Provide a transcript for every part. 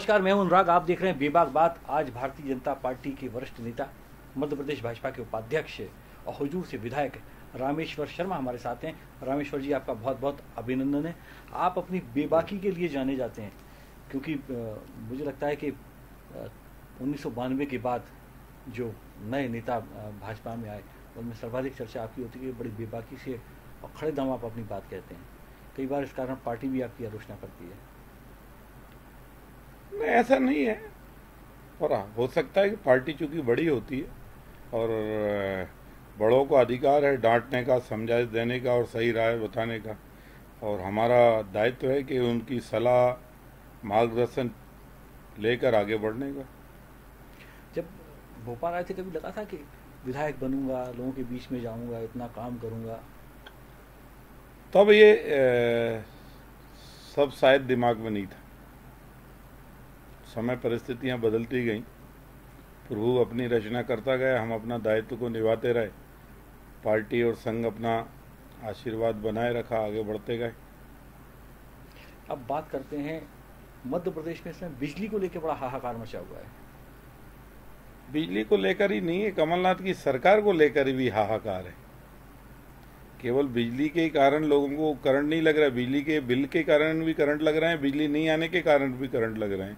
नमस्कार मैं अनुराग आप देख रहे हैं बेबाक बात आज भारतीय जनता पार्टी के वरिष्ठ नेता मध्य प्रदेश भाजपा के उपाध्यक्ष और हजूर से विधायक रामेश्वर शर्मा हमारे साथ हैं रामेश्वर जी आपका बहुत बहुत अभिनंदन है आप अपनी बेबाकी के लिए जाने जाते हैं क्योंकि मुझे लगता है कि उन्नीस के बाद जो नए नेता भाजपा में आए उनमें सर्वाधिक चर्चा आपकी होती है बड़ी बेबाकी से और खड़े दम आप अपनी बात कहते हैं कई बार इस कारण पार्टी भी आपकी आलोचना करती है नहीं ऐसा नहीं है और हो सकता है कि पार्टी चूंकि बड़ी होती है और बड़ों को अधिकार है डांटने का समझाइश देने का और सही राय बताने का और हमारा दायित्व है कि उनकी सलाह मार्गदर्शन लेकर आगे बढ़ने का जब भोपाल आए थे कभी लगा था कि विधायक बनूंगा लोगों के बीच में जाऊंगा इतना काम करूंगा तब ये ए, सब शायद दिमाग में नहीं था समय परिस्थितियां बदलती गईं प्रभु अपनी रचना करता गया हम अपना दायित्व को निभाते रहे पार्टी और संघ अपना आशीर्वाद बनाए रखा आगे बढ़ते गए अब बात करते हैं मध्य प्रदेश में इसमें बिजली को लेकर बड़ा हाहाकार मचा हुआ है बिजली को लेकर ही नहीं है कमलनाथ की सरकार को लेकर भी हाहाकार है केवल बिजली के कारण लोगों को करंट नहीं लग रहा है बिजली के बिल के कारण भी करंट लग रहे हैं बिजली नहीं आने के कारण भी करंट लग रहे हैं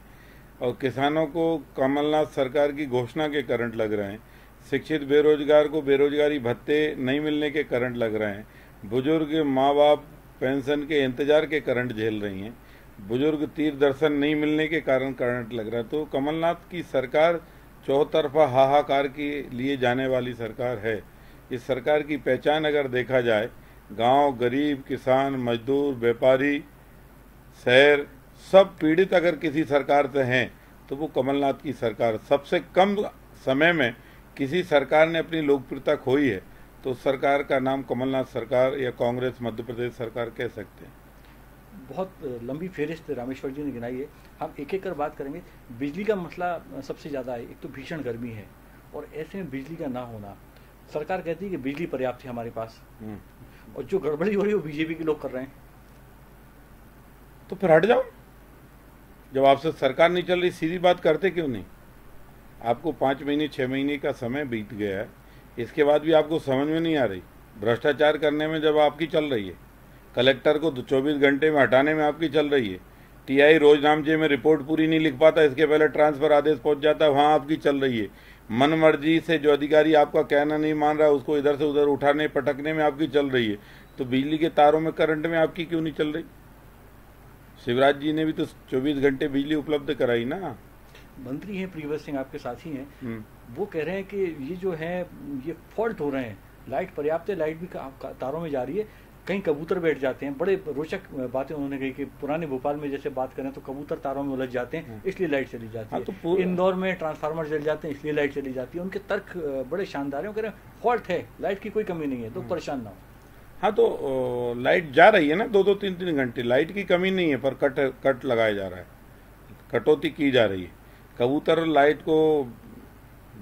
और किसानों को कमलनाथ सरकार की घोषणा के करंट लग रहे हैं शिक्षित बेरोजगार को बेरोजगारी भत्ते नहीं मिलने के करंट लग रहे हैं बुजुर्ग माँ बाप पेंशन के इंतजार के करंट झेल रही हैं बुजुर्ग तीर दर्शन नहीं मिलने के कारण करंट लग रहा है तो कमलनाथ की सरकार चौतरफा हाहाकार के लिए जाने वाली सरकार है इस सरकार की पहचान अगर देखा जाए गांव गरीब किसान मजदूर व्यापारी शहर सब पीड़ित अगर किसी सरकार से हैं तो वो कमलनाथ की सरकार सबसे कम समय में किसी सरकार ने अपनी लोकप्रियता खोई है तो सरकार का नाम कमलनाथ सरकार या कांग्रेस मध्य प्रदेश सरकार कह सकते हैं बहुत लंबी फेरिस्त रामेश्वर जी ने गिनाई है हम एक एक कर बात करेंगे बिजली का मसला सबसे ज़्यादा है एक तो भीषण गर्मी है और ऐसे में बिजली का ना होना सरकार कहती है कि बिजली पर्याप्त है हमारे पास हम्म। और जो गड़बड़ी हो रही है वो बीजेपी के लोग कर रहे हैं तो फिर हट जाओ जब आपसे सरकार नहीं चल रही सीधी बात करते क्यों नहीं आपको पाँच महीने छः महीने का समय बीत गया है इसके बाद भी आपको समझ में नहीं आ रही भ्रष्टाचार करने में जब आपकी चल रही है कलेक्टर को चौबीस घंटे में हटाने में आपकी चल रही है टीआई रोज जी में रिपोर्ट पूरी नहीं लिख पाता इसके पहले ट्रांसफर आदेश पहुंच जाता है वहाँ आपकी चल रही है मन मर्जी से जो अधिकारी आपका कहना नहीं मान रहा उसको इधर से उधर उठाने पटकने में आपकी चल रही है तो बिजली के तारों में करंट में आपकी क्यों नहीं चल रही शिवराज जी ने भी तो 24 घंटे बिजली उपलब्ध कराई ना मंत्री हैं प्रियव्रत सिंह आपके साथी है हम्म। वो कह रहे हैं कि ये जो है ये फॉल्ट हो रहे हैं लाइट पर्याप्त है लाइट भी तारों में जा रही है कहीं कबूतर बैठ जाते हैं बड़े रोचक बातें उन्होंने कही कि पुराने भोपाल में जैसे बात करें तो कबूतर तारों में उलझ जाते हैं हम्म। इसलिए लाइट चली जाती हाँ, है तो इंदौर में ट्रांसफार्मर जल जाते हैं इसलिए लाइट चली जाती है उनके तर्क बड़े शानदार हैं वो कह रहे हैं फॉल्ट है लाइट की कोई कमी नहीं है तो हम्म। परेशान ना हो हाँ तो लाइट जा रही है ना दो दो तीन तीन घंटे लाइट की कमी नहीं है पर कट कट लगाया जा रहा है कटौती की जा रही है कबूतर लाइट को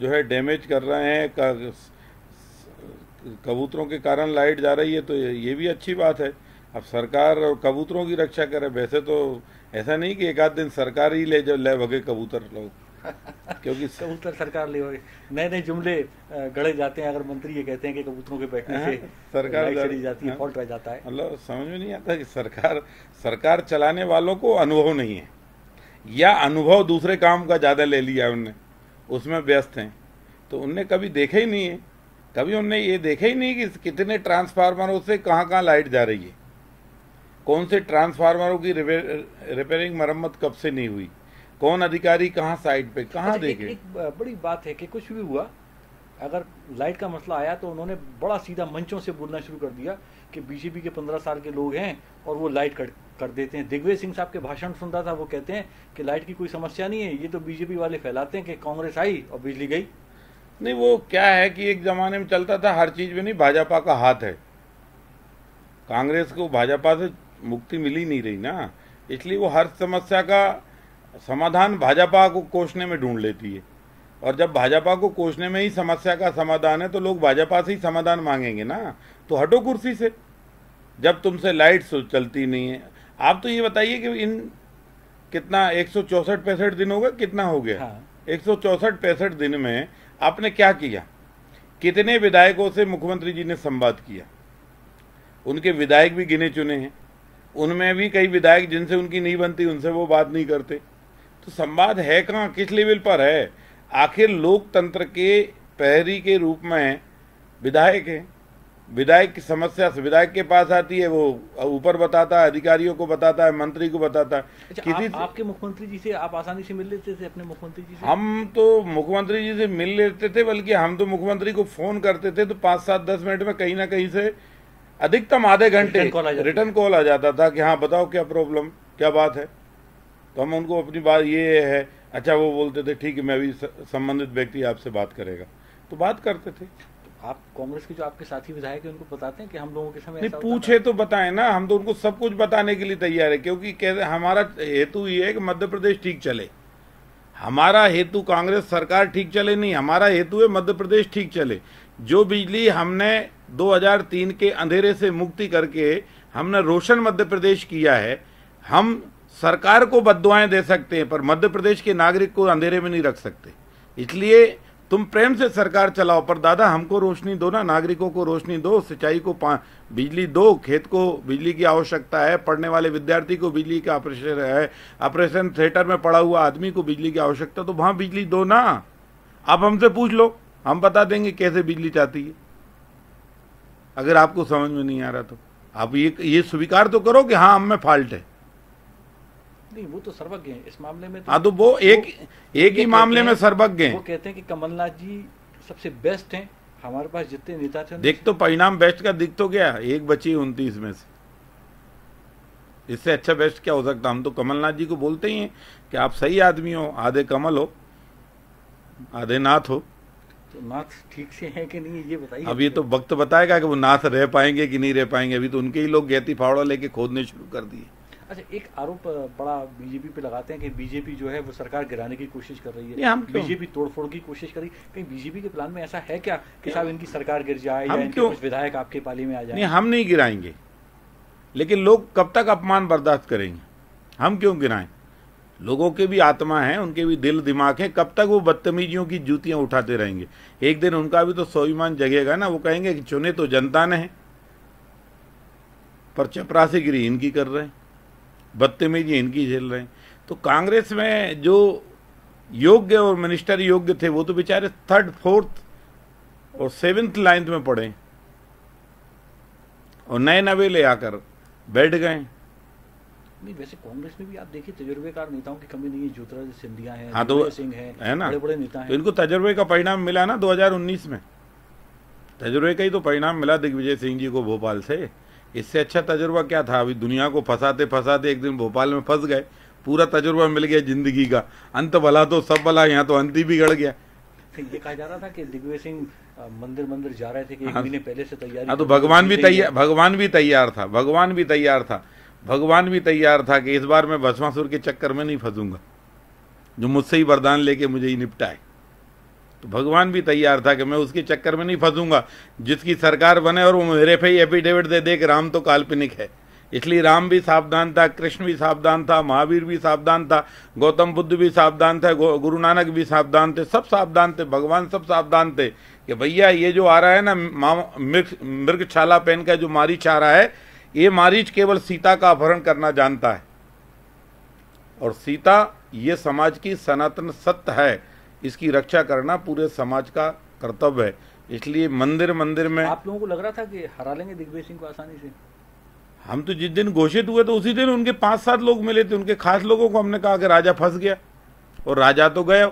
जो है डैमेज कर रहे हैं कबूतरों के कारण लाइट जा रही है तो ये भी अच्छी बात है अब सरकार कबूतरों की रक्षा करे वैसे तो ऐसा नहीं कि एक आध दिन सरकार ही ले जब ले भगे कबूतर लोग क्योंकि उत्तर सरकार ले नए नए जुमले गड़े जाते हैं अगर मंत्री ये कहते हैं कि कबूतरों के बैठने हाँ, से सरकार चली जाती है हाँ। फॉल्ट रह जाता है मतलब समझ में नहीं आता कि सरकार सरकार चलाने वालों को अनुभव नहीं है या अनुभव दूसरे काम का ज़्यादा ले लिया है उनने उसमें व्यस्त हैं तो उनने कभी देखा ही नहीं है कभी उनने ये देखा ही नहीं कि कितने ट्रांसफार्मरों से कहाँ कहाँ लाइट जा रही है कौन से ट्रांसफार्मरों की रिपेयरिंग मरम्मत कब से नहीं हुई कौन अधिकारी कहाँ साइड पे कहाँ अच्छा, देखे एक, एक बड़ी बात है कि कुछ भी हुआ अगर लाइट का मसला आया तो उन्होंने बड़ा सीधा मंचों से बोलना शुरू कर दिया कि बीजेपी के पंद्रह साल के लोग हैं और वो लाइट कट कर देते हैं दिग्विजय सिंह साहब के भाषण सुनता था वो कहते हैं कि लाइट की कोई समस्या नहीं है ये तो बीजेपी वाले फैलाते हैं कि कांग्रेस आई और बिजली गई नहीं वो क्या है कि एक जमाने में चलता था हर चीज में नहीं भाजपा का हाथ है कांग्रेस को भाजपा से मुक्ति मिली नहीं रही ना इसलिए वो हर समस्या का समाधान भाजपा को कोसने में ढूंढ लेती है और जब भाजपा को कोसने में ही समस्या का समाधान है तो लोग भाजपा से ही समाधान मांगेंगे ना तो हटो कुर्सी से जब तुमसे लाइट चलती नहीं है आप तो ये बताइए कि इन कितना एक सौ चौसठ पैंसठ दिन कितना हो गया हाँ। एक सौ चौसठ पैंसठ दिन में आपने क्या किया कितने विधायकों से मुख्यमंत्री जी ने संवाद किया उनके विधायक भी गिने चुने हैं उनमें भी कई विधायक जिनसे उनकी नहीं बनती उनसे वो बात नहीं करते तो संवाद है कहाँ किस लेवल पर है आखिर लोकतंत्र के पहरी के रूप में विधायक हैं विधायक की समस्या से विधायक के पास आती है वो ऊपर बताता है अधिकारियों को बताता है मंत्री को बताता है अच्छा, किसी आप, आपके मुख्यमंत्री जी से आप आसानी से मिल लेते थे अपने मुख्यमंत्री जी से हम तो मुख्यमंत्री जी से मिल लेते थे बल्कि हम तो मुख्यमंत्री को फोन करते थे तो पांच सात दस मिनट में कहीं ना कहीं से अधिकतम आधे घंटे रिटर्न कॉल आ जाता था कि हाँ बताओ क्या प्रॉब्लम क्या बात है तो हम उनको अपनी बात ये है अच्छा वो बोलते थे ठीक है मैं भी संबंधित व्यक्ति आपसे बात करेगा तो बात करते थे आप कांग्रेस के जो आपके साथी विधायक है उनको बताते हैं कि हम लोगों के समय नहीं पूछे तो बताएं ना हम तो उनको सब कुछ बताने के लिए तैयार है क्योंकि हमारा हेतु ये है कि मध्य प्रदेश ठीक चले हमारा हेतु कांग्रेस सरकार ठीक चले नहीं हमारा हेतु है मध्य प्रदेश ठीक चले जो बिजली हमने 2003 के अंधेरे से मुक्ति करके हमने रोशन मध्य प्रदेश किया है हम सरकार को बदुआएं दे सकते हैं पर मध्य प्रदेश के नागरिक को अंधेरे में नहीं रख सकते इसलिए तुम प्रेम से सरकार चलाओ पर दादा हमको रोशनी दो ना नागरिकों को रोशनी दो सिंचाई को बिजली दो खेत को बिजली की आवश्यकता है पढ़ने वाले विद्यार्थी को बिजली का ऑपरेशन है ऑपरेशन थिएटर में पड़ा हुआ आदमी को बिजली की आवश्यकता तो वहाँ बिजली दो ना आप हमसे पूछ लो हम बता देंगे कैसे बिजली चाहती है अगर आपको समझ में नहीं आ रहा तो आप ये ये स्वीकार तो करो कि हाँ हम में फॉल्ट है नहीं वो तो सर्वज्ञ है इस मामले में तो हाँ तो, तो वो एक एक ही मामले में सर्वज्ञ है वो कहते हैं कि कमलनाथ जी सबसे बेस्ट हैं हमारे पास जितने नेता थे देख तो परिणाम बेस्ट का दिख तो गया एक बची उनतीस में से इससे अच्छा बेस्ट क्या हो सकता हम तो कमलनाथ जी को बोलते ही हैं कि आप सही आदमी हो आधे कमल हो आधे नाथ हो तो नाथ ठीक से है कि नहीं ये बताइए अब ये तो वक्त बताएगा कि वो नाथ रह पाएंगे कि नहीं रह पाएंगे अभी तो उनके ही लोग गहती फावड़ा लेके खोदने शुरू कर दिए अच्छा एक आरोप बड़ा बीजेपी पे लगाते हैं कि बीजेपी जो है वो सरकार गिराने की कोशिश कर रही है हम बीजेपी तोड़फोड़ की कोशिश कर रही है कहीं बीजेपी के प्लान में ऐसा है क्या कि साहब इनकी सरकार गिर जाए या इनके कुछ विधायक आपके पाली में आ जाए हम नहीं गिराएंगे लेकिन लोग कब तक अपमान बर्दाश्त करेंगे हम क्यों गिराए लोगों के भी आत्मा है उनके भी दिल दिमाग है कब तक वो बदतमीजियों की जूतियां उठाते रहेंगे एक दिन उनका भी तो स्वाभिमान जगेगा ना वो कहेंगे कि चुने तो जनता ने है पर गिरी इनकी कर रहे हैं बदतमीजी इनकी झेल रहे हैं तो कांग्रेस में जो योग्य और मिनिस्टर योग्य थे वो तो बेचारे थर्ड फोर्थ और सेवेंथ लाइन्थ में पड़े और नए नवे ले आकर बैठ गए नहीं वैसे कांग्रेस में भी आप देखिए तजुर्बेकार नेताओं की कमी नहीं है ज्योतिराज सिंधिया है हाँ तो सिंह है, है ना बड़े बड़े नेता तो इनको तजुर्बे का परिणाम मिला ना 2019 में तजुर्बे का ही तो परिणाम मिला दिग्विजय सिंह जी को भोपाल से इससे अच्छा तजुर्बा क्या था अभी दुनिया को फंसाते फंसाते एक दिन भोपाल में फंस गए पूरा तजुर्बा मिल गया जिंदगी का अंत भला तो सब भला यहाँ तो अंत ही बिगड़ गया ये कहा जा रहा था कि दिग्विजय सिंह मंदिर मंदिर जा रहे थे कि एक हाँ। पहले से तैयारी हाँ तो भगवान भी तैयार भगवान भी तैयार था भगवान भी तैयार था भगवान भी तैयार था कि इस बार मैं भस्मासुर के चक्कर में नहीं फंसूंगा जो मुझसे ही वरदान लेके मुझे ही निपटाए तो भगवान भी तैयार था कि मैं उसके चक्कर में नहीं फंसूंगा जिसकी सरकार बने और वो मेरे पे ही एफिडेविट दे दे कि राम तो काल्पनिक है इसलिए राम भी सावधान था कृष्ण भी सावधान था महावीर भी सावधान था गौतम बुद्ध भी सावधान था गुरु नानक भी सावधान थे सब सावधान थे भगवान सब सावधान थे कि भैया ये जो आ रहा है ना मृग छाला पहन का जो मारीच आ रहा है ये मारीच केवल सीता का अपहरण करना जानता है और सीता ये समाज की सनातन सत्य है इसकी रक्षा करना पूरे समाज का कर्तव्य है इसलिए मंदिर मंदिर में आप लोगों को लग रहा था कि हरा लेंगे दिग्विजय सिंह को आसानी से हम तो जिस दिन घोषित हुए तो उसी दिन उनके पांच सात लोग मिले थे उनके खास लोगों को हमने कहा कि राजा फंस गया और राजा तो गया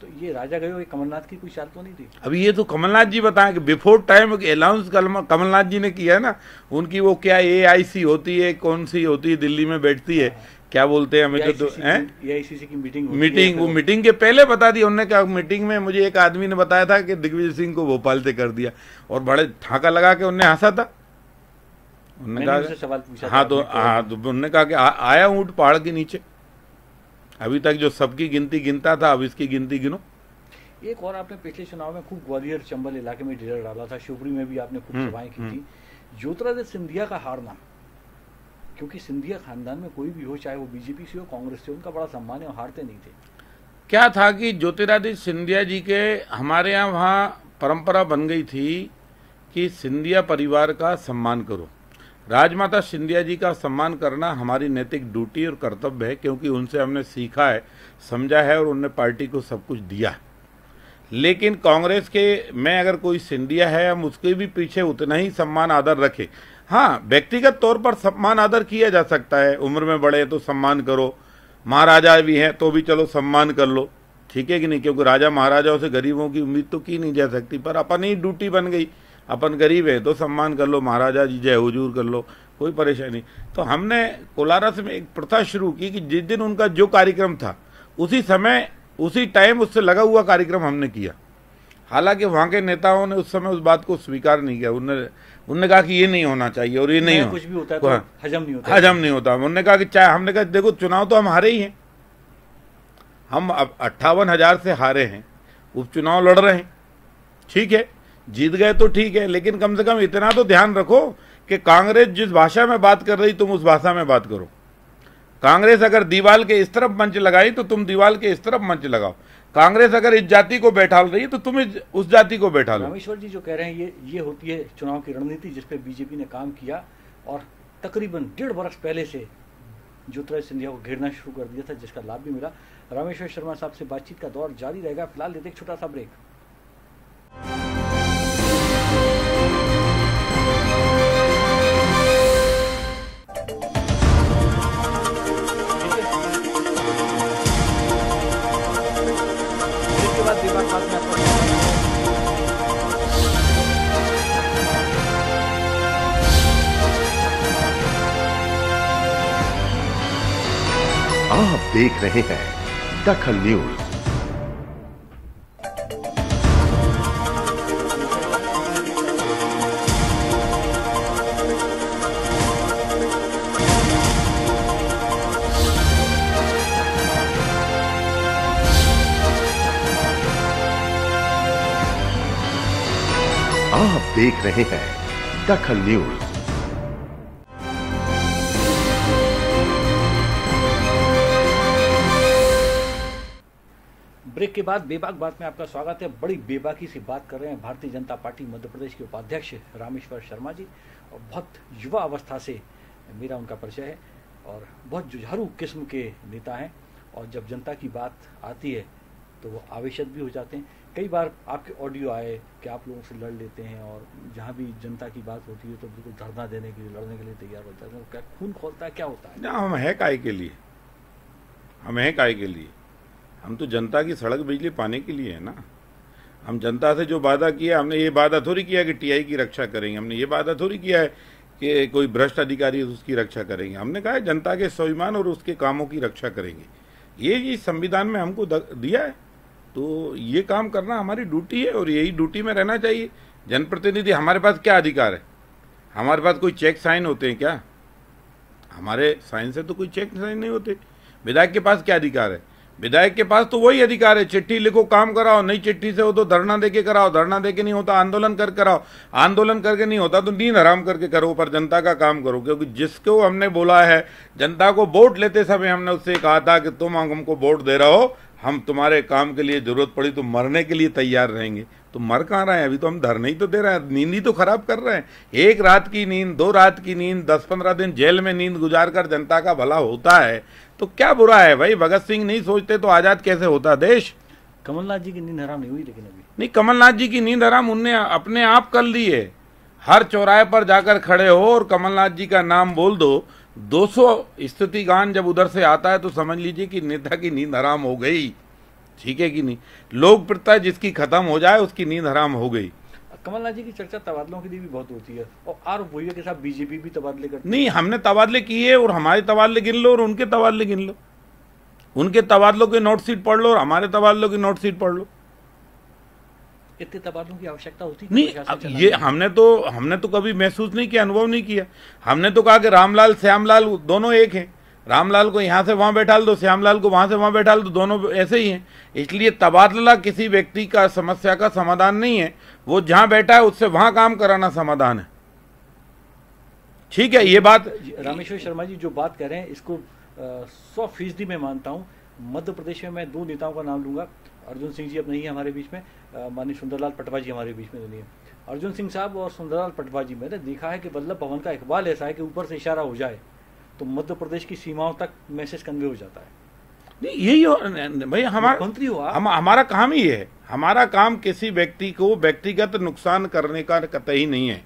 तो ये राजा गए कमलनाथ की कोई शर्त तो नहीं थी अभी ये तो कमलनाथ जी बताएं कि before time allowance Kamal Nath ji ने किया है ना उनकी वो क्या ए होती है कौन सी होती है दिल्ली में बैठती है हाँ। क्या बोलते हैं हमें तो, तो- है? की मीटिंग मीटिंग वो मीटिंग के पहले बता दी उन्होंने कहा मीटिंग में मुझे एक आदमी ने बताया था कि दिग्विजय सिंह को भोपाल से कर दिया और बड़े ठाका लगा के उन्हें हंसा था उन्होंने कहा सवाल पूछा हाँ तो हाँ तो उन्होंने कहा कि आया ऊँट पहाड़ के नीचे अभी तक जो सबकी गिनती गिनता था अब इसकी गिनती गिनो एक और आपने पिछले चुनाव में खूब ग्वालियर चंबल इलाके में ढेर डाला था शिवपुरी में भी आपने खूब हम्म, सभाएं की हम्म। थी ज्योतिरादित्य सिंधिया का हारना क्योंकि सिंधिया खानदान में कोई भी हो चाहे वो बीजेपी से हो कांग्रेस से उनका बड़ा सम्मान है हारते नहीं थे क्या था कि ज्योतिरादित्य सिंधिया जी के हमारे यहाँ वहाँ परंपरा बन गई थी कि सिंधिया परिवार का सम्मान करो राजमाता सिंधिया जी का सम्मान करना हमारी नैतिक ड्यूटी और कर्तव्य है क्योंकि उनसे हमने सीखा है समझा है और उनने पार्टी को सब कुछ दिया लेकिन कांग्रेस के में अगर कोई सिंधिया है हम उसके भी पीछे उतना ही सम्मान आदर रखें हाँ व्यक्तिगत तौर पर सम्मान आदर किया जा सकता है उम्र में बड़े तो सम्मान करो महाराजा भी हैं तो भी चलो सम्मान कर लो ठीक है कि नहीं क्योंकि राजा महाराजाओं से गरीबों की उम्मीद तो की नहीं जा सकती पर अपनी ड्यूटी बन गई अपन गरीब हैं तो सम्मान कर लो महाराजा जी जय हुजूर कर लो कोई परेशानी तो हमने कोलारस में एक प्रथा शुरू की कि जिस दिन उनका जो कार्यक्रम था उसी समय उसी टाइम उससे लगा हुआ कार्यक्रम हमने किया हालांकि वहाँ के नेताओं ने उस समय उस बात को स्वीकार नहीं किया उनने उनने कहा कि ये नहीं होना चाहिए और ये नहीं कुछ भी होता है तो हजम नहीं होता हजम नहीं होता उन्होंने कहा कि चाहे हमने कहा देखो चुनाव तो हम हारे ही हैं हम अब अट्ठावन हजार से हारे हैं उपचुनाव लड़ रहे हैं ठीक है जीत गए तो ठीक है लेकिन कम से कम इतना तो ध्यान रखो कि कांग्रेस जिस भाषा में बात कर रही तुम उस भाषा में बात करो कांग्रेस अगर दीवाल के इस तरफ मंच लगाई तो तुम दीवाल के इस तरफ मंच लगाओ कांग्रेस अगर इस जाति को बैठा रही है तो तुम उस जाति को बैठा लो रामेश्वर जी जो कह रहे हैं ये ये होती है चुनाव की रणनीति जिसपे बीजेपी ने काम किया और तकरीबन डेढ़ वर्ष पहले से ज्योतिराज सिंधिया को घेरना शुरू कर दिया था जिसका लाभ भी मिला रामेश्वर शर्मा साहब से बातचीत का दौर जारी रहेगा फिलहाल लेते छोटा सा ब्रेक देख रहे हैं दखल न्यूज आप देख रहे हैं दखल न्यूज ब्रेक के बाद बेबाक बात में आपका स्वागत है बड़ी बेबाकी से बात कर रहे हैं भारतीय जनता पार्टी मध्य प्रदेश के उपाध्यक्ष रामेश्वर शर्मा जी और बहुत युवा अवस्था से मेरा उनका परिचय है और बहुत जुझारू किस्म के नेता हैं और जब जनता की बात आती है तो वो आवेश भी हो जाते हैं कई बार आपके ऑडियो आए कि आप लोगों से लड़ लेते हैं और जहाँ भी जनता की बात होती है तो बिल्कुल धरना देने के लिए लड़ने के लिए तैयार हो जाते हैं क्या खून खोलता है क्या होता है हम है काय के लिए हम है काय के लिए हम तो जनता की सड़क बिजली पाने के लिए है ना हम जनता से जो वादा किया हमने ये वादा थोड़ी किया कि टीआई की रक्षा करेंगे हमने ये वादा थोड़ी किया है कि कोई भ्रष्ट अधिकारी उसकी रक्षा करेंगे हमने कहा है जनता के स्वाभिमान और उसके कामों की रक्षा करेंगे ये जी संविधान में हमको दिया है तो ये काम करना हमारी ड्यूटी है और यही ड्यूटी में रहना चाहिए जनप्रतिनिधि हमारे पास क्या अधिकार है हमारे पास कोई चेक साइन होते हैं क्या हमारे साइन से तो कोई चेक साइन नहीं होते विधायक के पास क्या अधिकार है विधायक के पास तो वही अधिकार है चिट्ठी लिखो काम कराओ नहीं चिट्ठी से हो तो धरना देके कराओ धरना देके नहीं होता तो आंदोलन कर कराओ आंदोलन करके नहीं होता तो नींद हराम करके करो पर जनता का काम करो क्योंकि जिसको हमने बोला है जनता को वोट लेते समय हमने उससे कहा था कि तुम हमको वोट दे रहे हो हम तुम्हारे काम के लिए जरूरत पड़ी तो मरने के लिए तैयार रहेंगे तो मर कहाँ रहा है अभी तो हम धरने ही तो दे रहे हैं नींद ही तो खराब कर रहे हैं एक रात की नींद दो रात की नींद दस पंद्रह दिन जेल में नींद गुजार कर जनता का भला होता है तो क्या बुरा है भाई भगत सिंह नहीं सोचते तो आज़ाद कैसे होता देश कमलनाथ जी की नींद हराम नहीं हुई लेकिन अभी नहीं कमलनाथ जी की नींद हराम उनने अपने आप कर ली है हर चौराहे पर जाकर खड़े हो और कमलनाथ जी का नाम बोल दो 200 स्थितिगान जब उधर से आता है तो समझ लीजिए कि नेता की नींद हराम हो गई ठीक है कि नहीं लोकप्रियता जिसकी खत्म हो जाए उसकी नींद हराम हो गई कमलनाथ जी की चर्चा तबादलों के लिए भी बहुत होती है और आर भुइया के साथ बीजेपी भी तबादले करती नहीं हमने तबादले किए और हमारे तबादले गिन लो और उनके तबादले गिन लो उनके तबादलों के नोट सीट पढ़ लो और हमारे तबादलों की नोट सीट पढ़ लो इतने तबादलों की आवश्यकता होती नहीं ये हमने तो हमने तो कभी महसूस नहीं किया अनुभव नहीं किया हमने तो कहा कि रामलाल श्यामलाल दोनों एक हैं रामलाल को यहाँ से वहाँ बैठा दो श्यामलाल को वहाँ से वहाँ बैठा दो दोनों ऐसे ही हैं इसलिए तबादला किसी व्यक्ति का समस्या का समाधान नहीं है वो जहाँ बैठा है उससे वहाँ काम कराना समाधान है ठीक है ये बात रामेश्वर शर्मा जी जो बात कर रहे हैं इसको सौ फीसदी मैं मानता हूँ मध्य प्रदेश में मैं दो नेताओं का नाम लूंगा अर्जुन सिंह जी अब नहीं है हमारे बीच में माननीय सुंदरलाल पटवा जी हमारे बीच में तो नहीं है अर्जुन सिंह साहब और सुंदरलाल पटवा जी मैंने देखा है कि वल्लभ भवन का इकबाल ऐसा है कि ऊपर से इशारा हो जाए तो मध्य प्रदेश की सीमाओं तक मैसेज कन्वे हो जाता है नहीं यही भाई हमारा मंत्री हुआ हम, हमारा काम ही है हमारा काम किसी व्यक्ति को व्यक्तिगत नुकसान करने का कतई नहीं है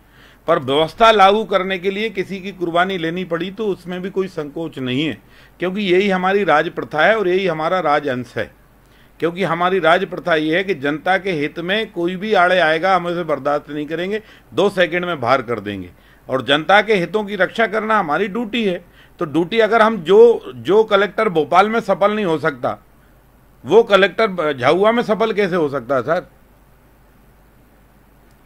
पर व्यवस्था लागू करने के लिए किसी की कुर्बानी लेनी पड़ी तो उसमें भी कोई संकोच नहीं है क्योंकि यही हमारी राज प्रथा है और यही हमारा राज अंश है क्योंकि हमारी राज प्रथा ये है कि जनता के हित में कोई भी आड़े आएगा हम उसे बर्दाश्त नहीं करेंगे दो सेकंड में बाहर कर देंगे और जनता के हितों की रक्षा करना हमारी ड्यूटी है तो ड्यूटी अगर हम जो जो कलेक्टर भोपाल में सफल नहीं हो सकता वो कलेक्टर झाऊआ में सफल कैसे हो सकता है सर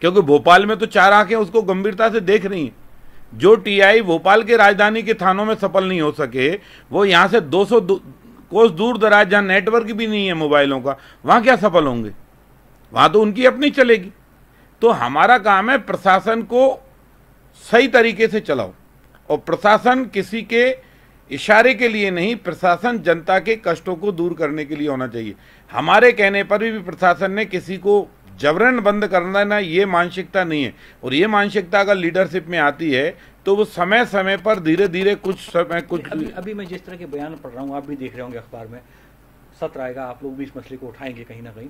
क्योंकि भोपाल में तो चार आंखें उसको गंभीरता से देख रही हैं जो टीआई भोपाल के राजधानी के थानों में सफल नहीं हो सके वो यहां से 200 सौ कोस दूर दराज जहां नेटवर्क भी नहीं है मोबाइलों का वहां क्या सफल होंगे वहां तो उनकी अपनी चलेगी तो हमारा काम है प्रशासन को सही तरीके से चलाओ और प्रशासन किसी के इशारे के लिए नहीं प्रशासन जनता के कष्टों को दूर करने के लिए होना चाहिए हमारे कहने पर भी प्रशासन ने किसी को जबरन बंद करना ना ये मानसिकता नहीं है और ये मानसिकता अगर लीडरशिप में आती है तो वो समय समय पर धीरे धीरे कुछ समय कुछ अभी, अभी मैं जिस तरह के बयान पढ़ रहा हूँ आप भी देख रहे होंगे अखबार में सत्र आएगा आप लोग भी इस मसले को उठाएंगे कहीं ना कहीं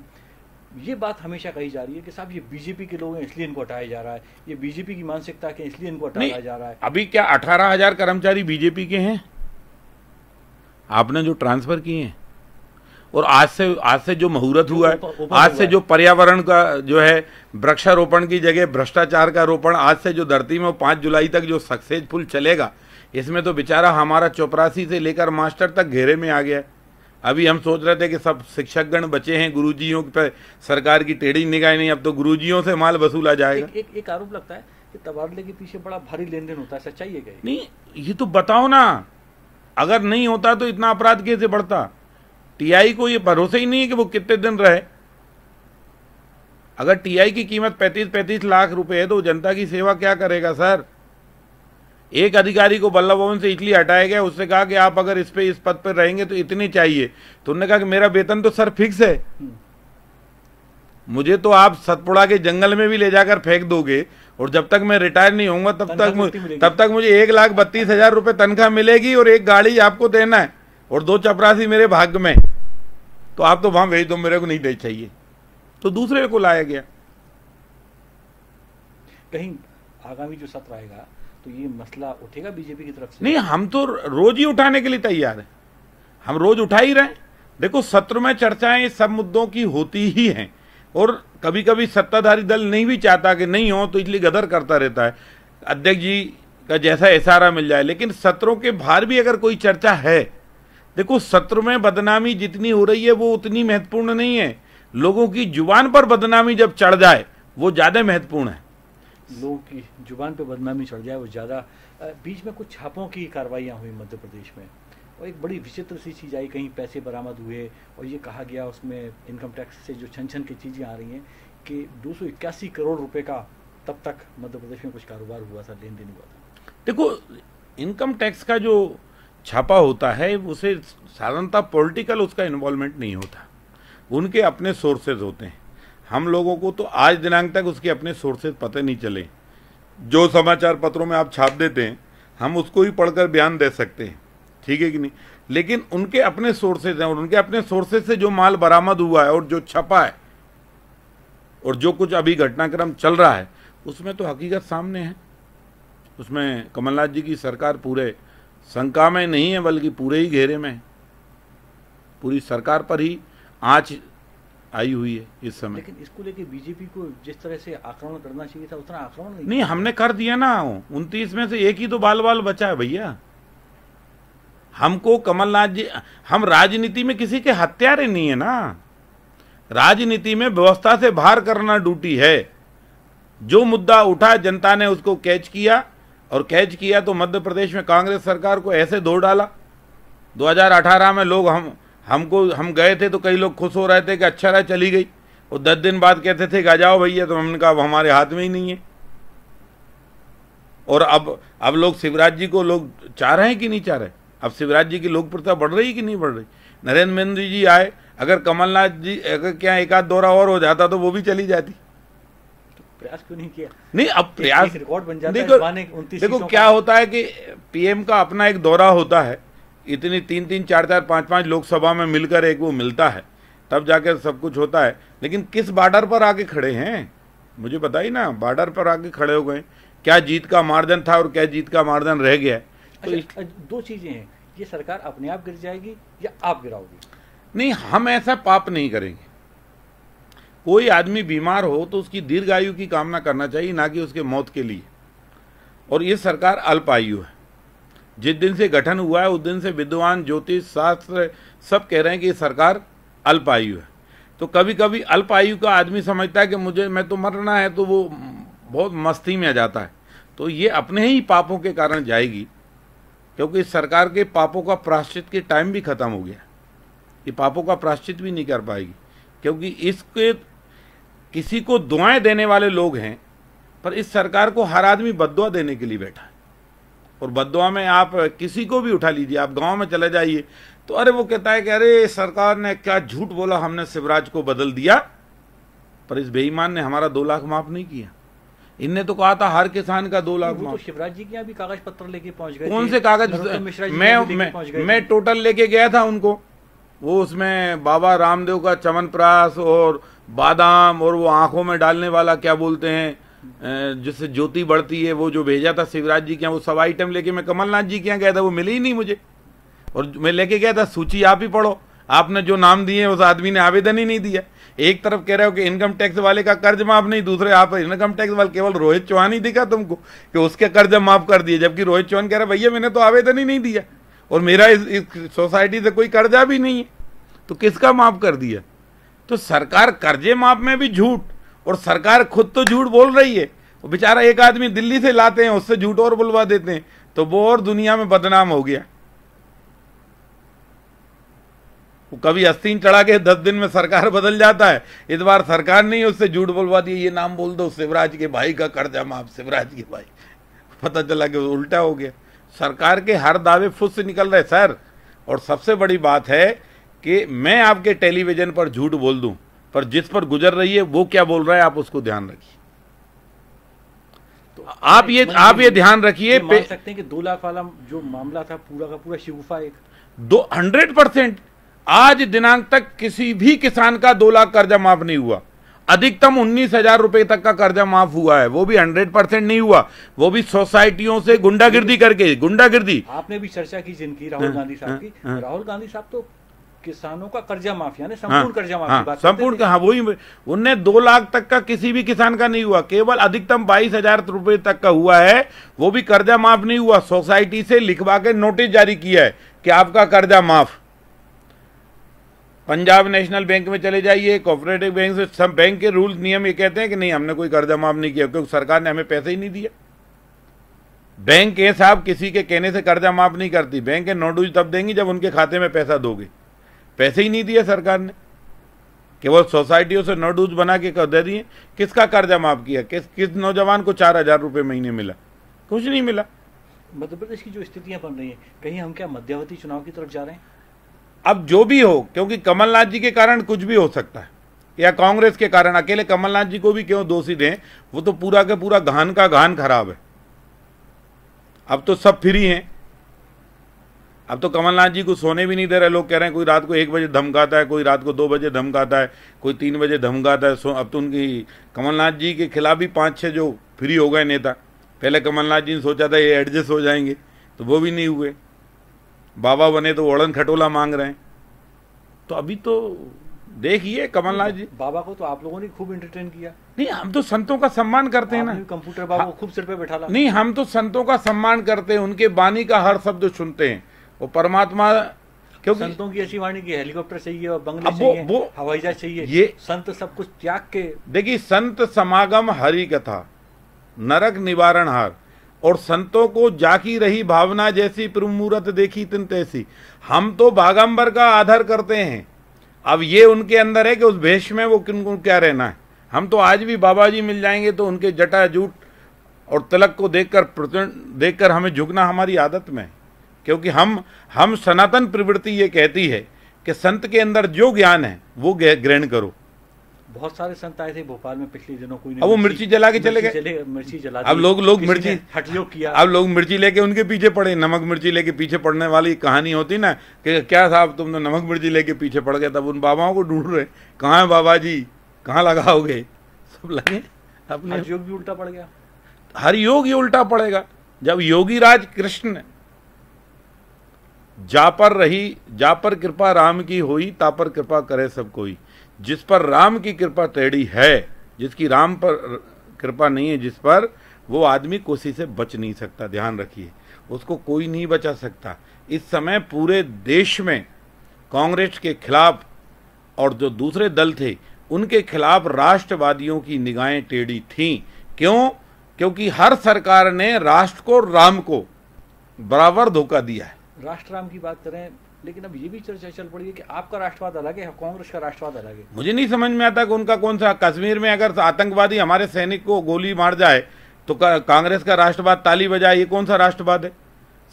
ये बात हमेशा कही जा रही है कि साहब ये बीजेपी के लोग हैं इसलिए इनको हटाया जा रहा है ये बीजेपी की मानसिकता के इसलिए इनको हटाया जा रहा है अभी क्या अठारह हजार कर्मचारी बीजेपी के हैं आपने जो ट्रांसफर किए हैं और आज से आज से जो मुहूर्त हुआ है आज से जो पर्यावरण का जो है वृक्षारोपण की जगह भ्रष्टाचार का रोपण आज से जो धरती में पांच जुलाई तक जो सक्सेसफुल चलेगा इसमें तो बेचारा हमारा चौपरासी से लेकर मास्टर तक घेरे में आ गया है अभी हम सोच रहे थे कि सब शिक्षकगण बचे हैं गुरुजियों पे सरकार की टेढ़ी निगाह नहीं अब तो गुरुजियों से माल वसूला जाएगा एक, एक, एक आरोप लगता है कि तबादले के पीछे बड़ा भारी लेन देन होता है सच्चाई है क्या नहीं ये तो बताओ ना अगर नहीं होता तो इतना अपराध कैसे बढ़ता टीआई को ये भरोसा ही नहीं है कि वो कितने दिन रहे अगर टीआई की कीमत पैंतीस पैंतीस लाख रुपए है तो जनता की सेवा क्या करेगा सर एक अधिकारी को बल्लभ भवन से इसलिए हटाया गया उसने कहा कि आप अगर इस पे इस पद पर रहेंगे तो इतनी चाहिए तो उन्होंने कहा कि मेरा वेतन तो सर फिक्स है मुझे तो आप सतपुड़ा के जंगल में भी ले जाकर फेंक दोगे और जब तक मैं रिटायर नहीं होऊंगा तब तक तब तक मुझे एक लाख बत्तीस हजार रुपये तनख्वाह मिलेगी और एक गाड़ी आपको देना है और दो चपरासी मेरे भाग्य में तो आप तो वहां भेज दो मेरे को नहीं दे चाहिए तो दूसरे को लाया गया कहीं आगामी जो सत्र आएगा तो ये मसला उठेगा बीजेपी की तरफ से नहीं हम तो रोज ही उठाने के लिए तैयार हैं हम रोज उठा ही रहे हैं देखो सत्र में चर्चाएं सब मुद्दों की होती ही हैं और कभी कभी सत्ताधारी दल नहीं भी चाहता कि नहीं हो तो इसलिए गदर करता रहता है अध्यक्ष जी का जैसा इशारा मिल जाए लेकिन सत्रों के बाहर भी अगर कोई चर्चा है देखो सत्र में बदनामी जितनी हो रही है वो उतनी महत्वपूर्ण नहीं है लोगों की जुबान पर बदनामी जब चढ़ जाए वो ज़्यादा महत्वपूर्ण है लोगों की जुबान पे बदनामी चढ़ जाए वो ज़्यादा बीच में कुछ छापों की कार्रवाइयाँ हुई मध्य प्रदेश में और एक बड़ी विचित्र सी चीज़ आई कहीं पैसे बरामद हुए और ये कहा गया उसमें इनकम टैक्स से जो छन छन की चीज़ें आ रही हैं कि दो करोड़ रुपये का तब तक मध्य प्रदेश में कुछ कारोबार हुआ था लेन देन हुआ था देखो इनकम टैक्स का जो छापा होता है उसे साधारणतः पॉलिटिकल उसका इन्वॉल्वमेंट नहीं होता उनके अपने सोर्सेज होते हैं हम लोगों को तो आज दिनांक तक उसके अपने सोर्सेज पता नहीं चले जो समाचार पत्रों में आप छाप देते हैं हम उसको ही पढ़कर बयान दे सकते हैं ठीक है कि नहीं लेकिन उनके अपने सोर्सेज हैं और उनके अपने सोर्सेज से जो माल बरामद हुआ है और जो छपा है और जो कुछ अभी घटनाक्रम चल रहा है उसमें तो हकीकत सामने है उसमें कमलनाथ जी की सरकार पूरे शंका में नहीं है बल्कि पूरे ही घेरे में है पूरी सरकार पर ही आँच आई हुई है इस समय लेकिन इसको लेके बीजेपी को जिस तरह से आक्रमण करना चाहिए था उतना आक्रमण नहीं, नहीं हमने कर दिया ना उनतीस में से एक ही तो बाल बाल बचा है भैया हमको कमलनाथ जी हम राजनीति में किसी के हत्यारे नहीं है ना राजनीति में व्यवस्था से बाहर करना ड्यूटी है जो मुद्दा उठा जनता ने उसको कैच किया और कैच किया तो मध्य प्रदेश में कांग्रेस सरकार को ऐसे धो डाला 2018 में लोग हम हमको हम गए थे तो कई लोग खुश हो रहे थे कि अच्छा रहा चली गई और दस दिन बाद कहते थे कि आ जाओ भैया तो हमने कहा हमारे हाथ में ही नहीं है और अब अब लोग शिवराज जी को लोग चाह रहे हैं कि नहीं चाह रहे अब शिवराज जी की लोकप्रियता बढ़ रही है कि नहीं बढ़ रही नरेंद्र मोदी जी आए अगर कमलनाथ जी अगर क्या एक आध दौरा और हो जाता तो वो भी चली जाती तो प्रयास क्यों नहीं किया नहीं अब प्रयास रिकॉर्ड बन जाता देखो, है देखो क्या होता है कि पीएम का अपना एक दौरा होता है इतनी तीन तीन चार चार पाँच पाँच लोकसभा में मिलकर एक वो मिलता है तब जाकर सब कुछ होता है लेकिन किस बॉर्डर पर आके खड़े हैं मुझे बताइए ना बॉर्डर पर आके खड़े हो गए क्या जीत का मार्जन था और क्या जीत का मार्जन रह गया तो अच्छा, इस... अच्छा, दो चीज़ें हैं ये सरकार अपने आप गिर जाएगी या आप गिराओगे नहीं हम ऐसा पाप नहीं करेंगे कोई आदमी बीमार हो तो उसकी दीर्घायु की कामना करना चाहिए ना कि उसके मौत के लिए और ये सरकार अल्पायु है जिस दिन से गठन हुआ है उस दिन से विद्वान ज्योतिष शास्त्र सब कह रहे हैं कि सरकार अल्पायु है तो कभी कभी अल्पायु का आदमी समझता है कि मुझे मैं तो मरना है तो वो बहुत मस्ती में आ जाता है तो ये अपने ही पापों के कारण जाएगी क्योंकि सरकार के पापों का प्राश्चित के टाइम भी खत्म हो गया ये पापों का प्राश्चित भी नहीं कर पाएगी क्योंकि इसके किसी को दुआएं देने वाले लोग हैं पर इस सरकार को हर आदमी बदुआ देने के लिए बैठा है और बदवा में आप किसी को भी उठा लीजिए आप गांव में चले जाइए तो अरे वो कहता है कि अरे सरकार ने क्या झूठ बोला हमने शिवराज को बदल दिया पर इस बेईमान ने हमारा दो लाख माफ नहीं किया इनने तो कहा था हर किसान का दो लाख तो शिवराज जी के भी कागज पत्र लेके पहुंच गए कौन से कागज मैं मैं, टोटल लेके गया था उनको वो उसमें बाबा रामदेव का चमन और बादाम और वो आंखों में डालने वाला क्या बोलते हैं जिससे ज्योति बढ़ती है वो जो भेजा था शिवराज जी के यहाँ वो सब आइटम लेके मैं कमलनाथ जी के यहाँ गया था वो मिले ही नहीं मुझे और मैं लेके गया था सूची आप ही पढ़ो आपने जो नाम दिए उस आदमी ने आवेदन ही नहीं दिया एक तरफ कह रहे हो कि इनकम टैक्स वाले का कर्ज माफ नहीं दूसरे आप इनकम टैक्स वाले केवल रोहित चौहान ही दिखा तुमको कि उसके कर्ज माफ कर दिए जबकि रोहित चौहान कह रहे भैया मैंने तो आवेदन ही नहीं दिया और मेरा इस, इस सोसाइटी से कोई कर्जा भी नहीं है तो किसका माफ कर दिया तो सरकार कर्जे माफ में भी झूठ और सरकार खुद तो झूठ बोल रही है वो बेचारा एक आदमी दिल्ली से लाते हैं उससे झूठ और बुलवा देते हैं तो वो और दुनिया में बदनाम हो गया वो कभी अस्तीन चढ़ा के दस दिन में सरकार बदल जाता है इस बार सरकार नहीं उससे झूठ बोलवा दिया ये नाम बोल दो शिवराज के भाई का कर्जा माफ शिवराज के भाई पता चला कि उल्टा हो गया सरकार के हर दावे फुस से निकल रहे सर और सबसे बड़ी बात है कि मैं आपके टेलीविजन पर झूठ बोल दूं पर जिस पर गुजर रही है वो क्या बोल रहा है आप उसको ध्यान रखिए तो आप ये आप ये ध्यान रखिए सकते हैं कि दो लाख वाला जो मामला था पूरा का पूरा शिगुफा एक दो हंड्रेड परसेंट आज दिनांक तक किसी भी किसान का दो लाख कर्जा माफ नहीं हुआ अधिकतम उन्नीस हजार रुपए तक का कर्जा माफ हुआ है वो भी हंड्रेड परसेंट नहीं हुआ वो भी सोसाइटियों से गुंडागिर्दी करके गुंडागिर्दी आपने भी चर्चा की जिनकी राहुल हाँ, गांधी साहब हाँ, की हाँ। राहुल गांधी साहब तो किसानों का कर्जा माफी यानी हाँ, संपूर्ण हाँ, कर्जा माफी हाँ, संपूर्ण हाँ वही उनने दो लाख तक का किसी भी किसान का नहीं हुआ केवल अधिकतम बाईस हजार रुपए तक का हुआ है वो भी कर्जा माफ नहीं हुआ सोसाइटी से लिखवा के नोटिस जारी किया है कि आपका कर्जा माफ पंजाब नेशनल बैंक में चले जाइए कोऑपरेटिव बैंक से सब बैंक के रूल नियम ये कहते हैं कि नहीं हमने कोई कर्जा माफ नहीं किया क्योंकि सरकार ने हमें पैसे ही नहीं दिया बैंक के साहब किसी के कहने से कर्जा माफ नहीं करती बैंक के नोटिस तब देंगी जब उनके खाते में पैसा दोगे पैसे ही नहीं दिए सरकार ने केवल सोसाइटियों से नोडूज बना के दे दिए किसका कर्जा माफ किया किस किस नौजवान को चार हजार रुपये महीने मिला कुछ नहीं मिला मध्य प्रदेश की जो स्थितियां बन रही है कहीं हम क्या मध्यवर्ती चुनाव की तरफ जा रहे हैं अब जो भी हो क्योंकि कमलनाथ जी के कारण कुछ भी हो सकता है या कांग्रेस के कारण अकेले कमलनाथ जी को भी क्यों दोषी दें वो तो पूरा के पूरा घान का घान खराब है अब तो सब फ्री हैं अब तो कमलनाथ जी को सोने भी नहीं दे रहे लोग कह रहे हैं कोई रात को एक बजे धमकाता है कोई रात को दो बजे धमकाता है कोई तीन बजे धमकाता है सो अब तो उनकी कमलनाथ जी के खिलाफ भी पाँच छः जो फ्री हो गए नेता पहले कमलनाथ जी ने सोचा था ये एडजस्ट हो जाएंगे तो वो भी नहीं हुए बाबा बने तो ओड़न खटोला मांग रहे हैं तो अभी तो देखिए कमलनाथ जी बाबा को तो आप लोगों ने खूब एंटरटेन किया नहीं हम तो संतों का सम्मान करते हैं ना कंप्यूटर बाबा को हाँ। खूब सिर पे बैठा नहीं हम तो संतों का सम्मान करते हैं उनके बानी का हर शब्द सुनते हैं वो परमात्मा क्योंकि संतों की ऐसी वाणी की हेलीकॉप्टर चाहिए और बंगले चाहिए वो हवाई जहाज चाहिए ये संत सब कुछ त्याग के देखिए संत समागम हरि कथा नरक निवारण हार और संतों को जाकी रही भावना जैसी प्रमूरत देखी तिन तैसी हम तो भागंबर का आधार करते हैं अब ये उनके अंदर है कि उस भेष में वो किन क्या रहना है हम तो आज भी बाबा जी मिल जाएंगे तो उनके जटा जूट और तलक को देखकर देख कर हमें झुकना हमारी आदत में है क्योंकि हम हम सनातन प्रवृत्ति ये कहती है कि संत के अंदर जो ज्ञान है वो ग्रहण करो बहुत सारे संत आए थे भोपाल में पिछले दिनों कोई अब वो मिर्ची जला के चले गए मिर्ची जला अब लोग लोग मिर्ची हटयोग किया अब लोग मिर्ची लेके उनके पीछे पड़े नमक मिर्ची लेके पीछे पड़ने वाली कहानी होती ना कि क्या साहब तुम तो नमक मिर्ची लेके पीछे पड़ गए तब उन बाबाओं को ढूंढ रहे कहाँ है बाबा जी कहाँ लगाओगे सब लगे अपने योग भी उल्टा पड़ गया हर योग ही उल्टा पड़ेगा जब योगी राज कृष्ण जापर रही जापर कृपा राम की हुई तापर कृपा करे सब कोई जिस पर राम की कृपा टेढ़ी है जिसकी राम पर कृपा नहीं है जिस पर वो आदमी कोसी से बच नहीं सकता ध्यान रखिए उसको कोई नहीं बचा सकता इस समय पूरे देश में कांग्रेस के खिलाफ और जो दूसरे दल थे उनके खिलाफ राष्ट्रवादियों की निगाहें टेढ़ी थीं क्यों क्योंकि हर सरकार ने राष्ट्र को राम को बराबर धोखा दिया है राष्ट्रराम की बात करें लेकिन अब ये भी चर्चा चल पड़ी है कि आपका राष्ट्रवाद अलग है कांग्रेस का राष्ट्रवाद अलग है मुझे नहीं समझ में आता कि उनका कौन सा कश्मीर में अगर आतंकवादी हमारे सैनिक को गोली मार जाए तो कांग्रेस का राष्ट्रवाद ताली बजाए ये कौन सा राष्ट्रवाद है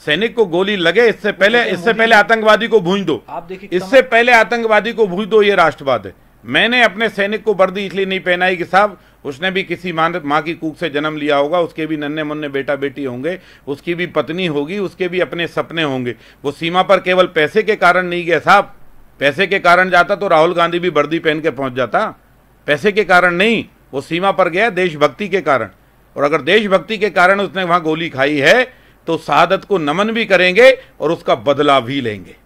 सैनिक को गोली लगे इससे पहले इससे पहले आतंकवादी को भूज दो आप देखिए इससे पहले आतंकवादी को भूज दो ये राष्ट्रवाद है मैंने अपने सैनिक को वर्दी इसलिए नहीं पहनाई कि साहब उसने भी किसी माँ माँ की कूक से जन्म लिया होगा उसके भी नन्हे मुन्ने बेटा बेटी होंगे उसकी भी पत्नी होगी उसके भी अपने सपने होंगे वो सीमा पर केवल पैसे के कारण नहीं गया साहब पैसे के कारण जाता तो राहुल गांधी भी वर्दी पहन के पहुंच जाता पैसे के कारण नहीं वो सीमा पर गया देशभक्ति के कारण और अगर देशभक्ति के कारण उसने वहाँ गोली खाई है तो शहादत को नमन भी करेंगे और उसका बदला भी लेंगे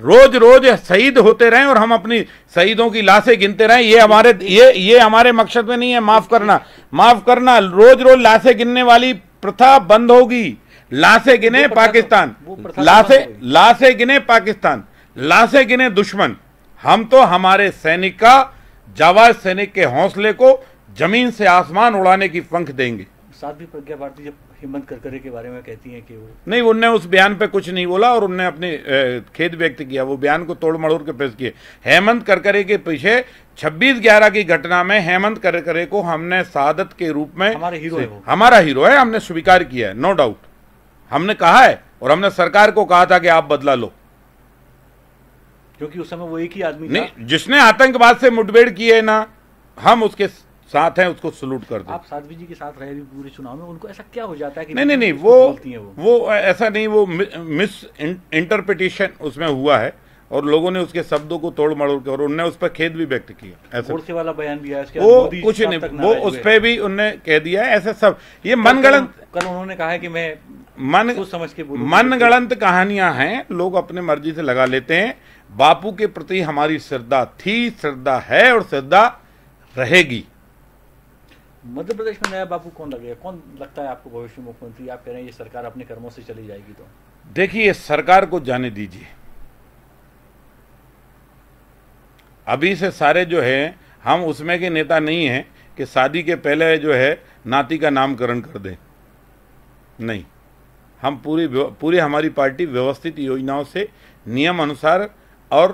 रोज रोज शहीद होते रहें और हम अपनी शहीदों की लाशें गिनते रहें ये हमारे ये ये हमारे मकसद में नहीं है माफ़ करना माफ़ करना रोज रोज लाशें गिनने वाली प्रथा बंद होगी लाशें गिने तो- पाकिस्तान तो लाशें लाशें गिने पाकिस्तान लाशें गिने दुश्मन हम तो हमारे सैनिक का जावाज सैनिक के हौसले को जमीन से आसमान उड़ाने की पंख देंगे साथ भी प्रज्ञा भारती जब हिम्मत करकरे के बारे में कहती हैं कि वो नहीं उनने उस बयान पे कुछ नहीं बोला और उनने अपने खेद व्यक्त किया वो बयान को तोड़ मड़ोड़ के पेश किए हेमंत करकरे के पीछे 26 ग्यारह की घटना में हेमंत करकरे को हमने सादत के रूप में हमारे हीरो है हमारा हीरो है हमने स्वीकार किया है नो डाउट हमने कहा है और हमने सरकार को कहा था कि आप बदला लो क्योंकि उस समय वो एक ही आदमी नहीं जिसने आतंकवाद से मुठभेड़ किए ना हम उसके साथ हैं उसको सलूट कर दो आप साध्वी जी के साथ रहे भी पूरे चुनाव में उनको ऐसा क्या हो जाता है कि नहीं नहीं नहीं वो वो, ऐसा नहीं वो मिस इंटरप्रिटेशन उसमें हुआ है और लोगों ने उसके शब्दों को तोड़ मड़ोड़ के और उनने उस पर खेद भी व्यक्त किया ऐसा वाला बयान भी आया वो कुछ नहीं वो उस पर भी उनने कह दिया ऐसे सब ये मनगणन कल उन्होंने कहा कि मैं मन समझ के मनगणंत कहानियां हैं लोग अपने मर्जी से लगा लेते हैं बापू के प्रति हमारी श्रद्धा थी श्रद्धा है और श्रद्धा रहेगी मध्य प्रदेश में नया बापू कौन लगेगा कौन लगता है आपको भविष्य में मुख्यमंत्री आप कह रहे हैं ये सरकार अपने कर्मों से चली जाएगी तो देखिए सरकार को जाने दीजिए अभी से सारे जो है हम उसमें के नेता नहीं है कि शादी के पहले जो है नाती का नामकरण कर दे नहीं हम पूरी पूरी हमारी पार्टी व्यवस्थित योजनाओं से नियम अनुसार और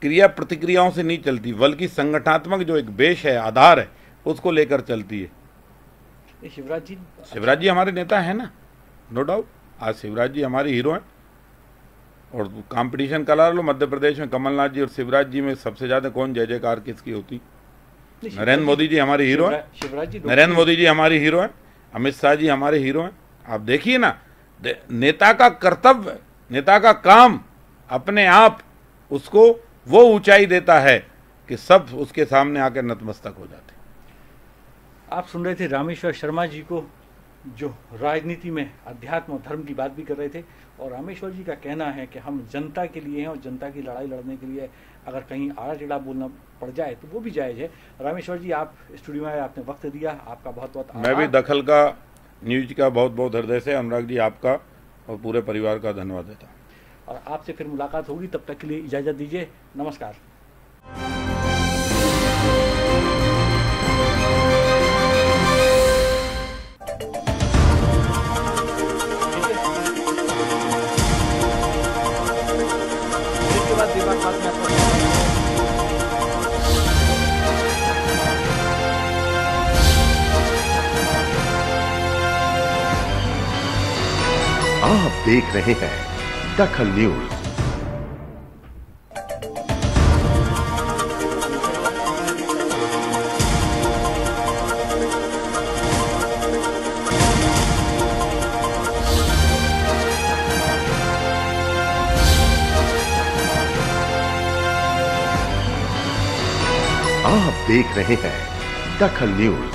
क्रिया प्रतिक्रियाओं से नहीं चलती बल्कि संगठनात्मक जो एक बेश है आधार है उसको लेकर चलती है शिवराज जी शिवराज जी हमारे नेता है ना नो डाउट आज शिवराज जी हमारे हीरो हैं और कंपटीशन करा लो मध्य प्रदेश में कमलनाथ जी और शिवराज जी में सबसे ज़्यादा कौन जय जयकार किसकी होती नरेंद्र मोदी जी हमारे हीरो हैं शिवराज नरेंद्र मोदी जी हमारे हीरो हैं अमित शाह जी हमारे हीरो हैं आप देखिए ना नेता का कर्तव्य नेता का काम अपने आप उसको वो ऊंचाई देता है कि सब उसके सामने आकर नतमस्तक हो जाते आप सुन रहे थे रामेश्वर शर्मा जी को जो राजनीति में अध्यात्म और धर्म की बात भी कर रहे थे और रामेश्वर जी का कहना है कि हम जनता के लिए हैं और जनता की लड़ाई लड़ने के लिए अगर कहीं आड़ा टेढ़ा बोलना पड़ जाए तो वो भी जायज़ है रामेश्वर जी आप स्टूडियो में आपने वक्त दिया आपका बहुत बहुत मैं भी दखल का न्यूज का बहुत बहुत हृदय से अनुराग जी आपका और पूरे परिवार का धन्यवाद देता और आपसे फिर मुलाकात होगी तब तक के लिए इजाज़त दीजिए नमस्कार देख रहे हैं दखल न्यूज आप देख रहे हैं दखल न्यूज